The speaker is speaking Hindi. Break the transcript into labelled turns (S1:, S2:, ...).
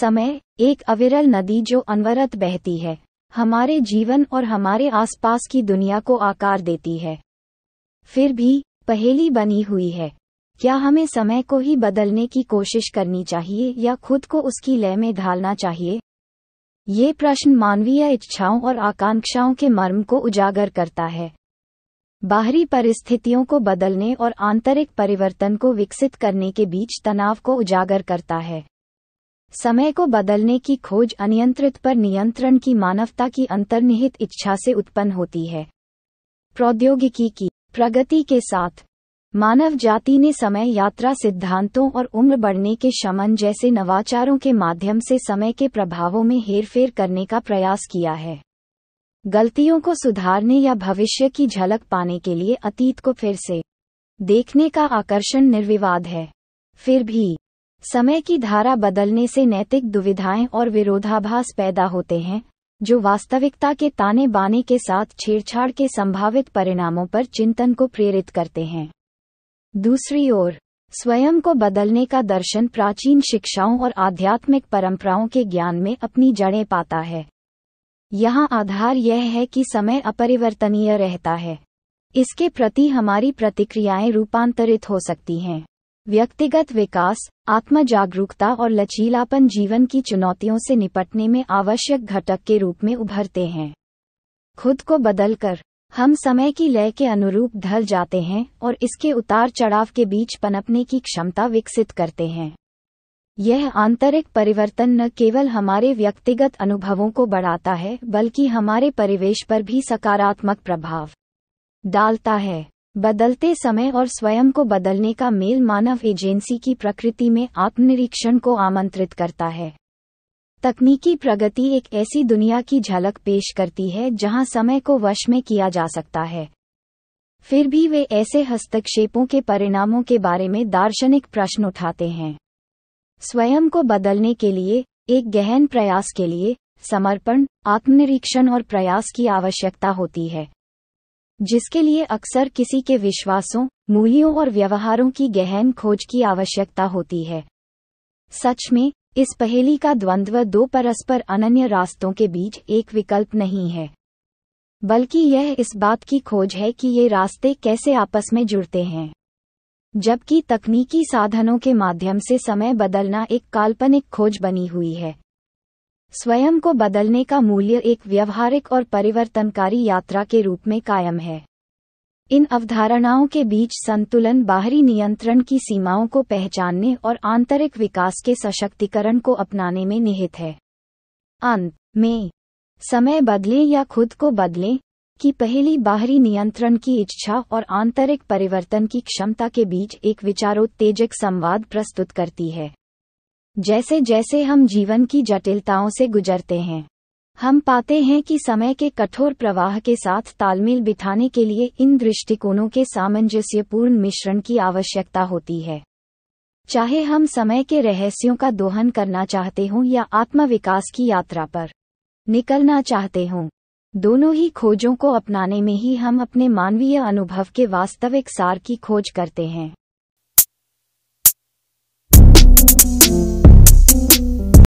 S1: समय एक अविरल नदी जो अनवरत बहती है हमारे जीवन और हमारे आसपास की दुनिया को आकार देती है फिर भी पहेली बनी हुई है क्या हमें समय को ही बदलने की कोशिश करनी चाहिए या खुद को उसकी लय में ढालना चाहिए ये प्रश्न मानवीय इच्छाओं और आकांक्षाओं के मर्म को उजागर करता है बाहरी परिस्थितियों को बदलने और आंतरिक परिवर्तन को विकसित करने के बीच तनाव को उजागर करता है समय को बदलने की खोज अनियंत्रित पर नियंत्रण की मानवता की अंतर्निहित इच्छा से उत्पन्न होती है प्रौद्योगिकी की प्रगति के साथ मानव जाति ने समय यात्रा सिद्धांतों और उम्र बढ़ने के शमन जैसे नवाचारों के माध्यम से समय के प्रभावों में हेरफेर करने का प्रयास किया है गलतियों को सुधारने या भविष्य की झलक पाने के लिए अतीत को फिर से देखने का आकर्षण निर्विवाद है फिर भी समय की धारा बदलने से नैतिक दुविधाएं और विरोधाभास पैदा होते हैं जो वास्तविकता के ताने बाने के साथ छेड़छाड़ के संभावित परिणामों पर चिंतन को प्रेरित करते हैं दूसरी ओर स्वयं को बदलने का दर्शन प्राचीन शिक्षाओं और आध्यात्मिक परंपराओं के ज्ञान में अपनी जड़ें पाता है यहाँ आधार यह है कि समय अपरिवर्तनीय रहता है इसके प्रति हमारी प्रतिक्रियाएं रूपांतरित हो सकती हैं व्यक्तिगत विकास आत्म जागरूकता और लचीलापन जीवन की चुनौतियों से निपटने में आवश्यक घटक के रूप में उभरते हैं खुद को बदलकर हम समय की लय के अनुरूप ढल जाते हैं और इसके उतार चढ़ाव के बीच पनपने की क्षमता विकसित करते हैं यह आंतरिक परिवर्तन न केवल हमारे व्यक्तिगत अनुभवों को बढ़ाता है बल्कि हमारे परिवेश पर भी सकारात्मक प्रभाव डालता है बदलते समय और स्वयं को बदलने का मेल मानव एजेंसी की प्रकृति में आत्मनिरीक्षण को आमंत्रित करता है तकनीकी प्रगति एक ऐसी दुनिया की झलक पेश करती है जहां समय को वश में किया जा सकता है फिर भी वे ऐसे हस्तक्षेपों के परिणामों के बारे में दार्शनिक प्रश्न उठाते हैं स्वयं को बदलने के लिए एक गहन प्रयास के लिए समर्पण आत्मनिरीक्षण और प्रयास की आवश्यकता होती है जिसके लिए अक्सर किसी के विश्वासों मूल्यों और व्यवहारों की गहन खोज की आवश्यकता होती है सच में इस पहेली का द्वंद्व दो परस्पर अनन्य रास्तों के बीच एक विकल्प नहीं है बल्कि यह इस बात की खोज है कि ये रास्ते कैसे आपस में जुड़ते हैं जबकि तकनीकी साधनों के माध्यम से समय बदलना एक काल्पनिक खोज बनी हुई है स्वयं को बदलने का मूल्य एक व्यवहारिक और परिवर्तनकारी यात्रा के रूप में कायम है इन अवधारणाओं के बीच संतुलन बाहरी नियंत्रण की सीमाओं को पहचानने और आंतरिक विकास के सशक्तिकरण को अपनाने में निहित है अंत में समय बदलें या खुद को बदलें कि पहली बाहरी नियंत्रण की इच्छा और आंतरिक परिवर्तन की क्षमता के बीच एक विचारोत्तेजक संवाद प्रस्तुत करती है जैसे जैसे हम जीवन की जटिलताओं से गुजरते हैं हम पाते हैं कि समय के कठोर प्रवाह के साथ तालमेल बिठाने के लिए इन दृष्टिकोणों के सामंजस्यपूर्ण मिश्रण की आवश्यकता होती है चाहे हम समय के रहस्यों का दोहन करना चाहते हों या आत्मविकास की यात्रा पर निकलना चाहते हों दोनों ही खोजों को अपनाने में ही हम अपने मानवीय अनुभव के वास्तविक सार की खोज करते हैं